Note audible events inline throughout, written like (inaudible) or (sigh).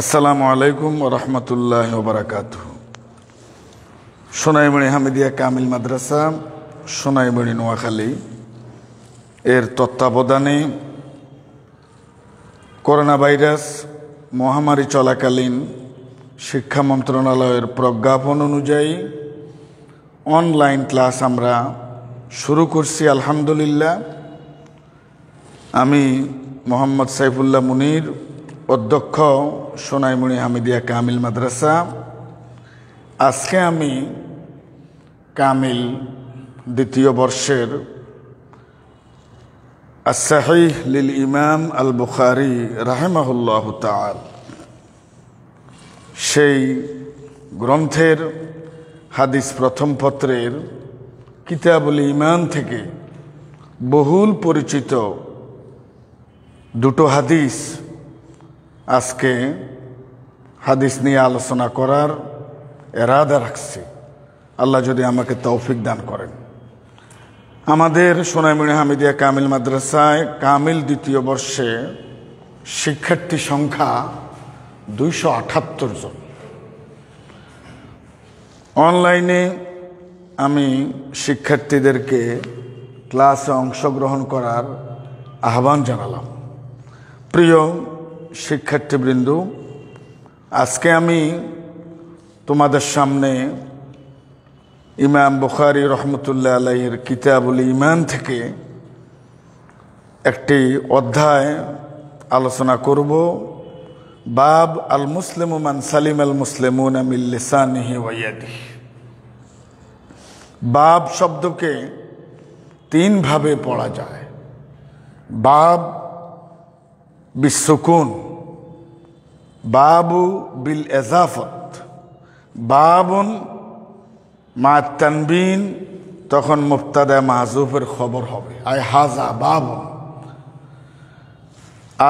আসসালামু আলাইকুম রহমতুল্লাহ বারাকাত সোনাইমণি হামিদিয়া কামিল মাদ্রাসা সোনাইমণি নোয়াখালী এর তত্ত্বাবধানে করোনা ভাইরাস মহামারী চলাকালীন শিক্ষা মন্ত্রণালয়ের প্রজ্ঞাপন অনুযায়ী অনলাইন ক্লাস আমরা শুরু করছি আলহামদুলিল্লাহ আমি মোহাম্মদ সাইফুল্লাহ মুনির অধ্যক্ষ সোনাইমণি হামিদিয়া কামিল মাদ্রাসা আজকে আমি কামিল দ্বিতীয় বর্ষের আসাহি লিল ইমাম আল বুখারি রাহেমাহুল্লাহ তাল সেই গ্রন্থের হাদিস প্রথম পত্রের কিতাবুল ইমান থেকে বহুল পরিচিত দুটো হাদিস আজকে হাদিস নিয়ে আলোচনা করার এরাদা রাখছি আল্লাহ যদি আমাকে তৌফিক দান করেন আমাদের সোনামিনী হামিদিয়া কামিল মাদ্রাসায় কামিল দ্বিতীয় বর্ষে শিক্ষার্থী সংখ্যা দুইশো আটাত্তর জন অনলাইনে আমি শিক্ষার্থীদেরকে ক্লাসে অংশগ্রহণ করার আহ্বান জানালাম প্রিয় শিক্ষার্থীবৃন্দ আজকে আমি তোমাদের সামনে ইমাম বুখারি রহমতুল্লাহ আলাইয়ের কিতাবুল ইমান থেকে একটি অধ্যায় আলোচনা করব বাব আল মুসলিমান সালিম আল মুসলিমুন আমিল্লিসানিহি বাব শব্দকে তিনভাবে পড়া যায় বাব বিশ্বকুন বাবু বিল এজাফত বাবন মা তানবিন তখন মুফতাদা মাহজুফের খবর হবে আই হাজা বাবন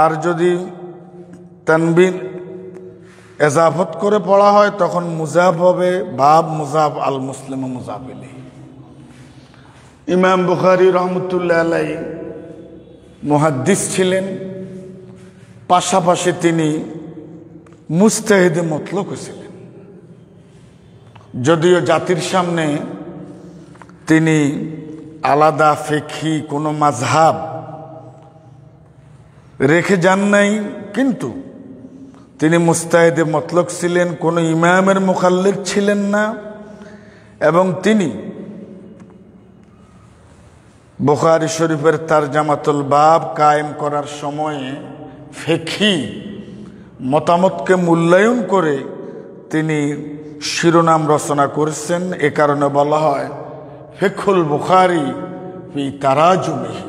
আর যদি তানবিন এজাফত করে পড়া হয় তখন মুজাব হবে বাব মুজাব আল মুসলিম মুজাবিলি ইমাম বুখারি রহমতুল্লাহ আলাই মুহাদ্দিস ছিলেন পাশাপাশি তিনি মুস্তাহিদে মতলক ছিলেন যদিও জাতির সামনে তিনি আলাদা ফেকি কোনো মাঝহাব রেখে যান নাই কিন্তু তিনি মুস্তাহিদে মতলক ছিলেন কোনো ইমামের মোকাল্লিক ছিলেন না এবং তিনি বোখারি শরীফের তার জামাতুল বাব কায়েম করার সময়ে ফেখি মতামতকে মূল্যায়ন করে তিনি শিরোনাম রচনা করেছেন এ কারণে বলা হয় ফেখুল বুখারি তারা তারাজুমিহি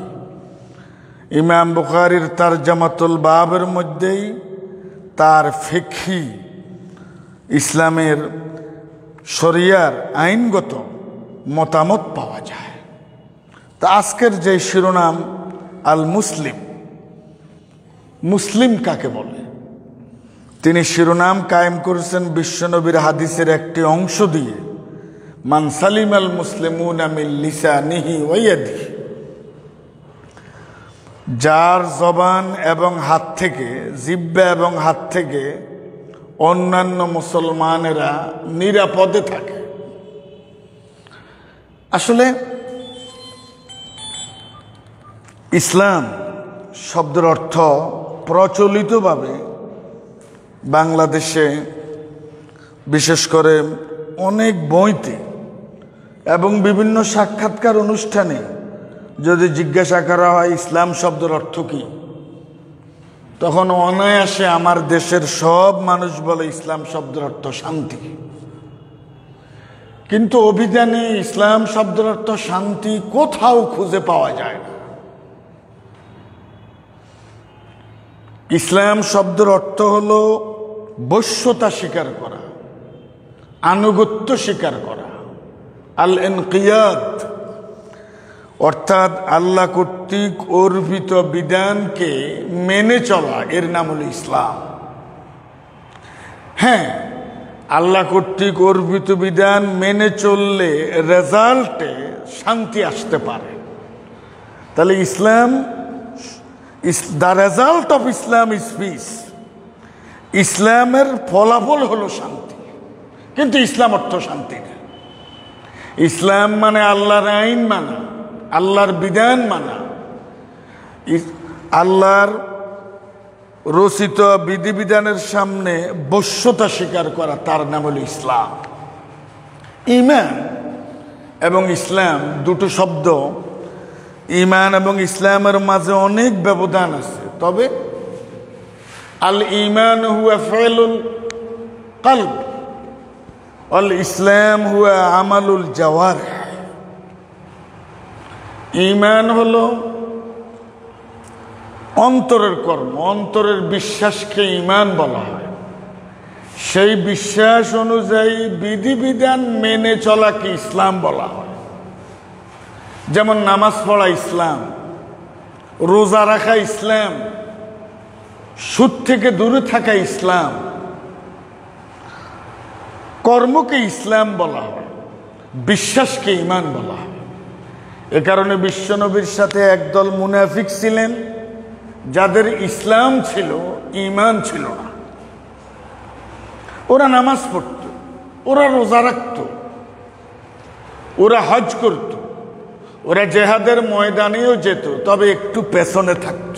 ইমাম বুখারির তার জামাতুল বাবের মধ্যেই তার ফেখি ইসলামের শরিয়ার আইনগত মতামত পাওয়া যায় তা আজকের যে শিরোনাম আল মুসলিম মুসলিম কাকে বলে তিনি শিরোনাম কায়েম করেছেন বিশ্বনবীর হাদিসের একটি অংশ দিয়ে মান সালিম আল মুসলিমুন লিসা নিহি ওয়াদি যার জবান এবং হাত থেকে জিব্বা এবং হাত থেকে অন্যান্য মুসলমানেরা নিরাপদে থাকে আসলে ইসলাম শব্দের অর্থ প্রচলিতভাবে বাংলাদেশে বিশেষ করে অনেক বইতে এবং বিভিন্ন সাক্ষাৎকার অনুষ্ঠানে যদি জিজ্ঞাসা করা হয় ইসলাম শব্দের অর্থ কী তখন অনায়াসে আমার দেশের সব মানুষ বলে ইসলাম শব্দের অর্থ শান্তি কিন্তু অভিযানে ইসলাম শব্দের অর্থ শান্তি কোথাও খুঁজে পাওয়া যায় না ইসলাম শব্দের অর্থ হল বৈশ্যতা স্বীকার করা আনুগত্য স্বীকার করা আল এনকিয়াত অর্থাৎ আল্লাহ কর্তৃক অর্পিত বিধানকে মেনে চলা এর নাম হল ইসলাম হ্যাঁ আল্লাহ কর্তৃক অর্পিত বিধান মেনে চললে রেজাল্টে শান্তি আসতে পারে তাহলে Islam the result of Islam is peace ইসলামের ফলাফল হলো শান্তি কিন্তু ইসলাম অর্থ শান্তি না ইসলাম মানে আল্লাহর আইন মানা আল্লাহর বিধান মানা আল্লাহর রচিত বিধিবিধানের সামনে বস্যতা স্বীকার করা তার নাম হলো ইসলাম ইমান এবং ইসলাম দুটো শব্দ ইমান এবং ইসলামের মাঝে অনেক ব্যবধান আছে তবে আল ইমান হুয়া ফেলুল কাল্প আল ইসলাম হুয়া আমালুল জওয়ার ইমান হলো অন্তরের কর্ম অন্তরের বিশ্বাসকে ইমান বলা হয় সেই বিশ্বাস অনুযায়ী বিধিবিধান মেনে চলাকে ইসলাম বলা হয় যেমন নামাজ পড়া ইসলাম রোজা রাখা ইসলাম সুদ থেকে দূরে থাকা ইসলাম কর্মকে ইসলাম বলা হয় বিশ্বাসকে ইমান বলা হয় এ কারণে বিশ্বনবীর সাথে একদল মুনাফিক ছিলেন যাদের ইসলাম ছিল ইমান ছিল না ওরা নামাজ পড়ত ওরা রোজা রাখত ওরা হজ করতো ওরা জেহাদের ময়দানেও যেত তবে একটু পেছনে থাকত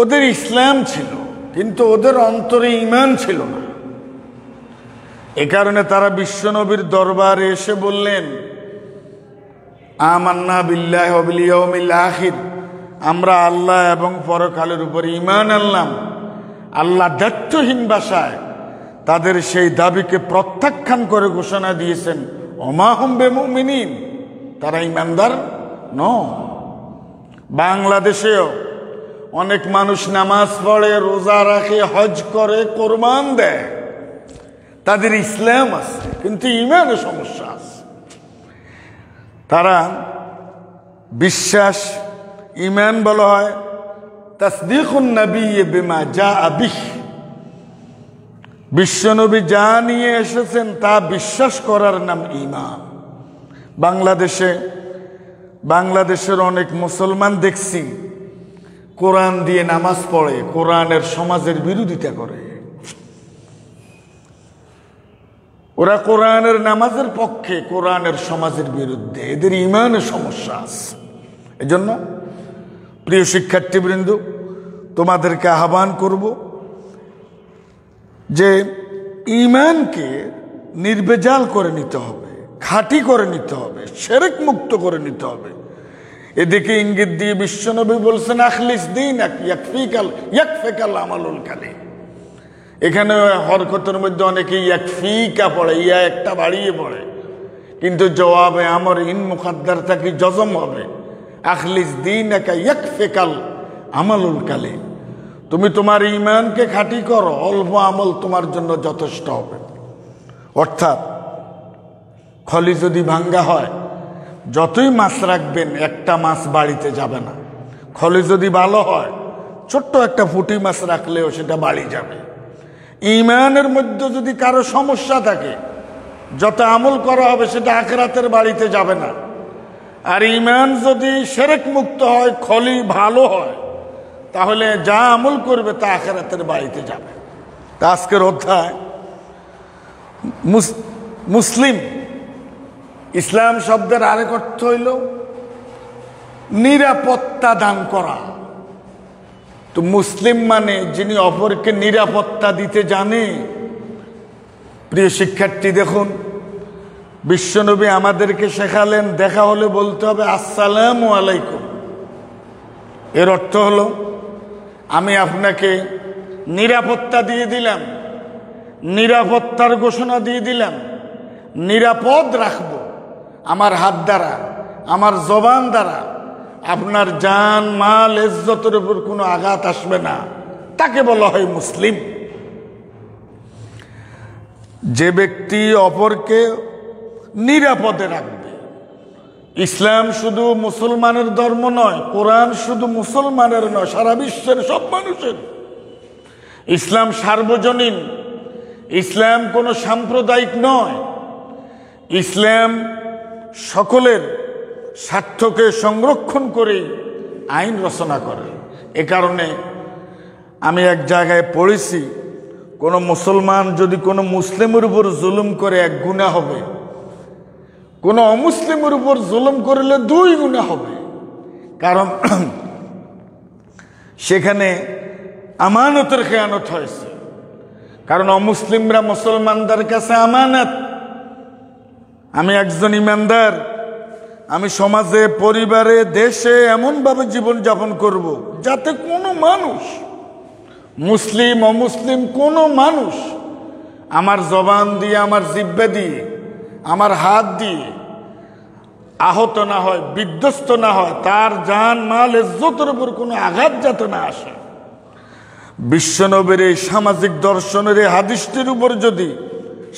ওদের ইসলাম ছিল কিন্তু ওদের অন্তরে ইমান ছিল না এ কারণে তারা বিশ্বনবীর দরবারে এসে বললেন আমান্না বিল্লাহ আহিদ আমরা আল্লাহ এবং পরকালের উপর ইমান আনলাম আল্লাহ দায়িত্বহীন বাসায় তাদের সেই দাবিকে প্রত্যাখ্যান করে ঘোষণা দিয়েছেন অমাহম মিনিম তারা ইমানদার ন বাংলাদেশেও অনেক মানুষ নামাজ পড়ে রোজা রাখে হজ করে কোরবান দেয় তাদের ইসলাম আছে কিন্তু ইমানে সমস্যা আছে তারা বিশ্বাস ইমান বলা হয় তসদিকুন নবী বেমা যা আবিহ বিশ্বনবী যা নিয়ে এসেছেন তা বিশ্বাস করার নাম ইমান বাংলাদেশে বাংলাদেশের অনেক মুসলমান দেখছি কোরআন দিয়ে নামাজ পড়ে কোরআনের সমাজের বিরোধিতা করে ওরা কোরআনের নামাজের পক্ষে কোরআনের সমাজের বিরুদ্ধে এদের ইমানে সমস্যা আছে এজন্য প্রিয় শিক্ষার্থীবৃন্দ তোমাদেরকে আহ্বান করবো যে ইমানকে নির্বেজাল করে নিতে হবে খাঁটি করে নিতে হবে সেরেক মুক্ত করে নিতে হবে এদিকে ইঙ্গিত দিয়ে বিশ্বনবী বলছেন আখলিস দিন আমালুল কালে এখানে হরকতের মধ্যে অনেকে ফিকা পড়ে ইয়া একটা বাড়িয়ে পড়ে কিন্তু জবাবে আমার ইন মুখাদ্দার থাকি জজম হবে আখলিস দিন একা ফেকাল আমালুল কালে তুমি তোমার ইমানকে খাঁটি করো অল্প আমল তোমার জন্য যথেষ্ট হবে অর্থাৎ খলি যদি ভাঙ্গা হয় যতই মাছ রাখবেন একটা মাছ বাড়িতে যাবে না খলি যদি ভালো হয় ছোট্ট একটা ফুটি মাছ রাখলেও সেটা বাড়ি যাবে ইমানের মধ্যে যদি কারো সমস্যা থাকে যত আমল করা হবে সেটা আখরাতের বাড়িতে যাবে না আর ইমান যদি সেরেক মুক্ত হয় খলি ভালো হয় তাহলে যা আমল করবে তা আখেরাতের বাড়িতে যাবে তা আজকের অধ্যায় মুসলিম ইসলাম শব্দের আরেক অর্থ হইল নিরাপত্তা দান করা তো মুসলিম মানে যিনি অপরকে নিরাপত্তা দিতে জানে প্রিয় শিক্ষার্থী দেখুন বিশ্বনবী আমাদেরকে শেখালেন দেখা হলে বলতে হবে আসসালাম আলাইকুম এর অর্থ হলো আমি আপনাকে নিরাপত্তা দিয়ে দিলাম নিরাপত্তার ঘোষণা দিয়ে দিলাম নিরাপদ রাখব আমার হাত দ্বারা আমার জবান দ্বারা আপনার জান মাল ইজ্জতের উপর কোনো আঘাত আসবে না তাকে বলা হয় মুসলিম যে ব্যক্তি অপরকে নিরাপদে রাখবে ইসলাম শুধু মুসলমানের ধর্ম নয় কোরআন শুধু মুসলমানের নয় সারা বিশ্বের সব মানুষের ইসলাম সার্বজনীন ইসলাম কোনো সাম্প্রদায়িক নয় ইসলাম সকলের স্বার্থকে সংরক্ষণ করে আইন রচনা করে এ কারণে আমি এক জায়গায় পড়েছি কোনো মুসলমান যদি কোনো মুসলিমের উপর জুলুম করে এক গুণা হবে কোনো অমুসলিমের উপর জুলুম করলে দুই গুণা হবে কারণ (clears throat) সেখানে আমানতের খেয়ানত হয়েছে কারণ অমুসলিমরা মুসলমানদের কাছে আমানত আমি একজন ইমানদার আমি সমাজে পরিবারে দেশে এমনভাবে জীবনযাপন করব। যাতে কোনো মানুষ মুসলিম অমুসলিম কোনো মানুষ আমার জবান দিয়ে আমার জিব্বা দিয়ে আমার হাত দিয়ে আহত না হয় বিধ্বস্ত না হয় তার জান মাল ইজ্জতের উপর কোনো আঘাত যাতে না আসে বিশ্বনবীর এই সামাজিক দর্শনের এই হাদিসটির উপর যদি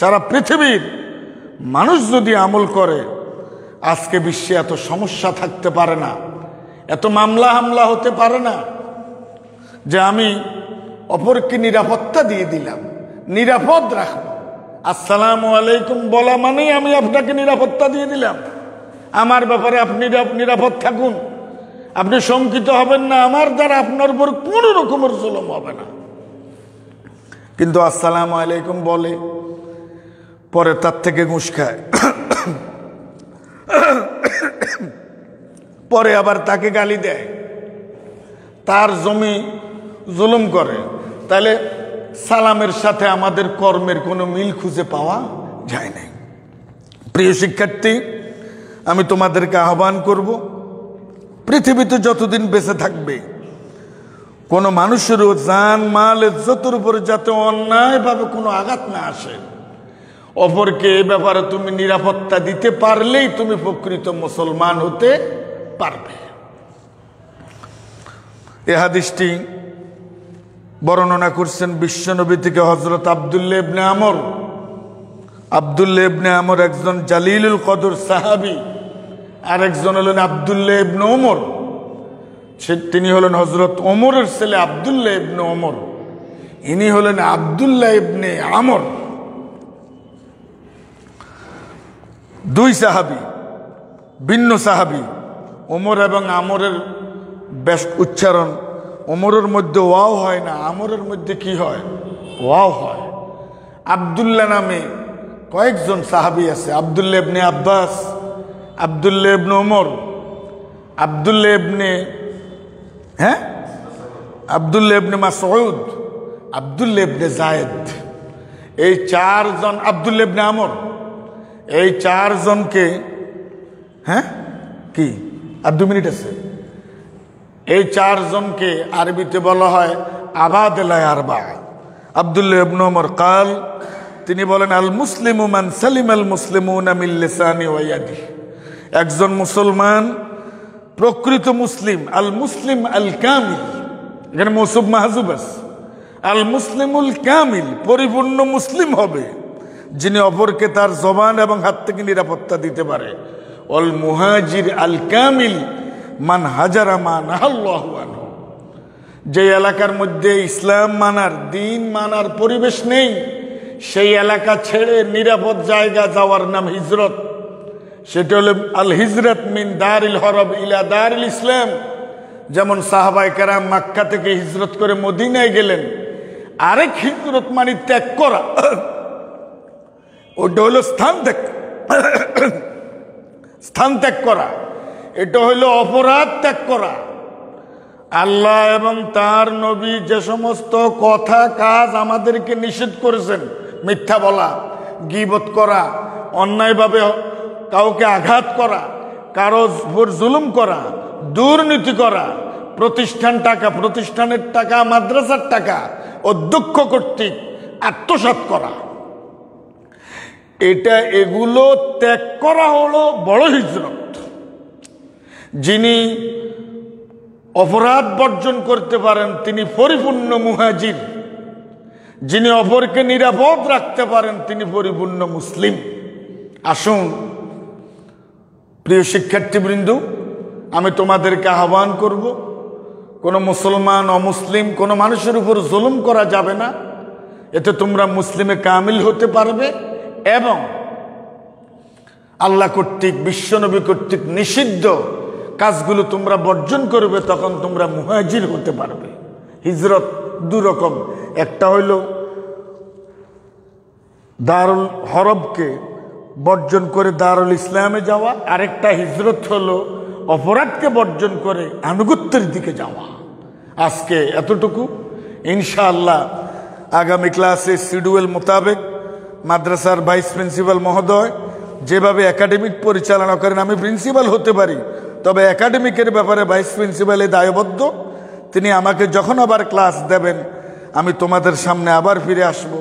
সারা পৃথিবীর মানুষ যদি আমল করে আজকে বিশ্বে এত সমস্যা থাকতে পারে না এত মামলা হামলা হতে পারে না যে আমি অপরকে নিরাপত্তা দিয়ে দিলাম নিরাপদ রাখবো আসসালামু আলাইকুম বলা মানেই আমি আপনাকে নিরাপত্তা দিয়ে দিলাম আমার ব্যাপারে আপনি নিরাপদ থাকুন আপনি শঙ্কিত হবেন না আমার দ্বারা আপনার উপর কোনো রকমের জুলম হবে না কিন্তু আসসালামু আলাইকুম বলে পরে তার থেকে ঘুষ খায় পরে আবার তাকে গালি দেয় তার জমি জুলুম করে তাহলে সালামের সাথে আমাদের কর্মের কোনো মিল খুঁজে পাওয়া যায় নাই প্রিয় শিক্ষার্থী আমি তোমাদেরকে আহ্বান করব পৃথিবীতে যতদিন বেঁচে থাকবে কোনো মানুষের যান মাল যতর উপরে যাতে অন্যায়ভাবে কোনো আঘাত না আসে অপরকে এ ব্যাপারে তুমি নিরাপত্তা দিতে পারলেই তুমি প্রকৃত মুসলমান হতে পারবে এ হাদিসটি বর্ণনা করছেন বিশ্বনবী থেকে হজরত আবদুল্লা ইবনে আমর আবদুল্লা ইবনে আমর একজন জালিলুল কদর সাহাবি আর একজন হলেন আবদুল্লা ইবনে ওমর সে তিনি হলেন হজরত ওমরের ছেলে আবদুল্লা ইবনে ওমর ইনি হলেন আবদুল্লা ইবনে আমর দুই সাহাবি ভিন্ন সাহাবি ওমর এবং আমরের বেশ উচ্চারণ ওমরের মধ্যে ওয়াও হয় না আমরের মধ্যে কি হয় ওয়াও হয় আবদুল্লাহ নামে কয়েকজন সাহাবি আছে আবদুল্লা ইবনে আব্বাস আবদুল্লা ইবনে ওমর আবদুল্লা ইবনে হ্যাঁ আবদুল্লা ইবনে মাসউদ আবদুল্লা ইবনে জায়েদ এই চারজন আবদুল্লা ইবনে আমর এই চারজনকে হ্যাঁ কি আর দু মিনিট আছে এই চারজনকে আরবিতে বলা হয় আবাদ আরবা ইবন ওমর কাল তিনি বলেন আল মুসলিম মান সালিম আল মুসলিম মিল্লেসানি ওয়াদি একজন মুসলমান প্রকৃত মুসলিম আল মুসলিম আল কামিল এখানে মৌসুব মাহজুব আছে আল মুসলিমুল কামিল পরিপূর্ণ মুসলিম হবে যিনি অপরকে তার জবান এবং হাত থেকে নিরাপত্তা দিতে পারে অল মুহাজির আল কামিল মান হাজারা মান যে এলাকার মধ্যে ইসলাম মানার দিন মানার পরিবেশ নেই সেই এলাকা ছেড়ে নিরাপদ জায়গা যাওয়ার নাম হিজরত সেটা হল আল হিজরত মিন ইল হরব ইলা ইল ইসলাম যেমন সাহাবাই কারাম মাক্কা থেকে হিজরত করে মদিনায় গেলেন আরেক হিজরত মানে ত্যাগ করা ওটা হলো স্থান ত্যাগ স্থান ত্যাগ করা এটা হইল অপরাধ ত্যাগ করা আল্লাহ এবং তার নবী যে সমস্ত কথা কাজ আমাদেরকে নিষেধ করেছেন মিথ্যা বলা গিবত করা অন্যায়ভাবে কাউকে আঘাত করা কারো জুলুম করা দুর্নীতি করা প্রতিষ্ঠান টাকা প্রতিষ্ঠানের টাকা মাদ্রাসার টাকা অধ্যক্ষ কর্তৃক আত্মসাত করা এটা এগুলো ত্যাগ করা হলো বড় হিজরত যিনি অপরাধ বর্জন করতে পারেন তিনি পরিপূর্ণ মুহাজির যিনি অপরকে নিরাপদ রাখতে পারেন তিনি পরিপূর্ণ মুসলিম আসুন প্রিয় শিক্ষার্থীবৃন্দ আমি তোমাদেরকে আহ্বান করব কোনো মুসলমান অমুসলিম কোনো মানুষের উপর জুলুম করা যাবে না এতে তোমরা মুসলিমে কামিল হতে পারবে এবং আল্লাহ কর্তৃক বিশ্বনবী কর্তৃক নিষিদ্ধ কাজগুলো তোমরা বর্জন করবে তখন তোমরা মুহাজির হতে পারবে হিজরত দুরকম একটা হইল দারুল হরবকে বর্জন করে দারুল ইসলামে যাওয়া আরেকটা হিজরত হলো অপরাধকে বর্জন করে আনুগত্যের দিকে যাওয়া আজকে এতটুকু ইনশাআল্লাহ আগামী ক্লাসে শিডিউল মোতাবেক মাদ্রাসার ভাইস প্রিন্সিপাল মহোদয় যেভাবে একাডেমিক পরিচালনা করেন আমি প্রিন্সিপাল হতে পারি তবে একাডেমিকের ব্যাপারে ভাইস প্রিন্সিপালে দায়বদ্ধ তিনি আমাকে যখন আবার ক্লাস দেবেন আমি তোমাদের সামনে আবার ফিরে আসব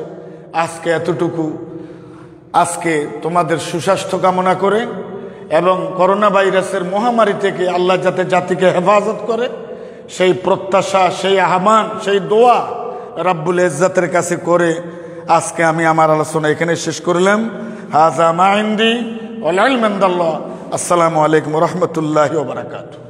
আজকে এতটুকু আজকে তোমাদের সুস্বাস্থ্য কামনা করে এবং করোনা ভাইরাসের মহামারী থেকে আল্লাহ যাতে জাতিকে হেফাজত করে সেই প্রত্যাশা সেই আহ্বান সেই দোয়া রাব্বুল ইজ্জাতের কাছে করে আজকে আমি আমার আলোচনা এখানে শেষ করলাম হাজা মাহিন্দি والعلم عند الله السلام عليكم ورحمة الله وبركاته